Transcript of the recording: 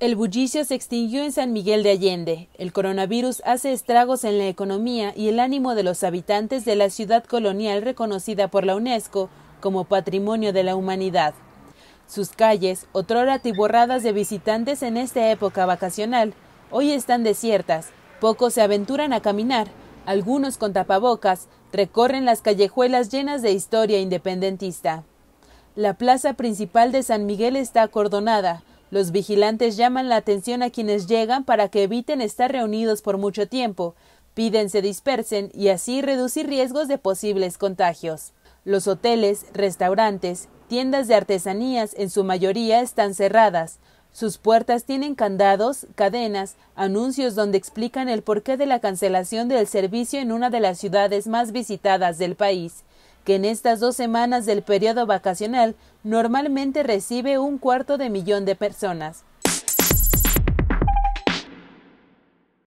El bullicio se extinguió en San Miguel de Allende. El coronavirus hace estragos en la economía y el ánimo de los habitantes de la ciudad colonial reconocida por la UNESCO como Patrimonio de la Humanidad. Sus calles, otrora atiborradas de visitantes en esta época vacacional, hoy están desiertas. Pocos se aventuran a caminar, algunos con tapabocas, recorren las callejuelas llenas de historia independentista. La plaza principal de San Miguel está acordonada, los vigilantes llaman la atención a quienes llegan para que eviten estar reunidos por mucho tiempo, piden se dispersen y así reducir riesgos de posibles contagios. Los hoteles, restaurantes, tiendas de artesanías en su mayoría están cerradas. Sus puertas tienen candados, cadenas, anuncios donde explican el porqué de la cancelación del servicio en una de las ciudades más visitadas del país que en estas dos semanas del periodo vacacional normalmente recibe un cuarto de millón de personas.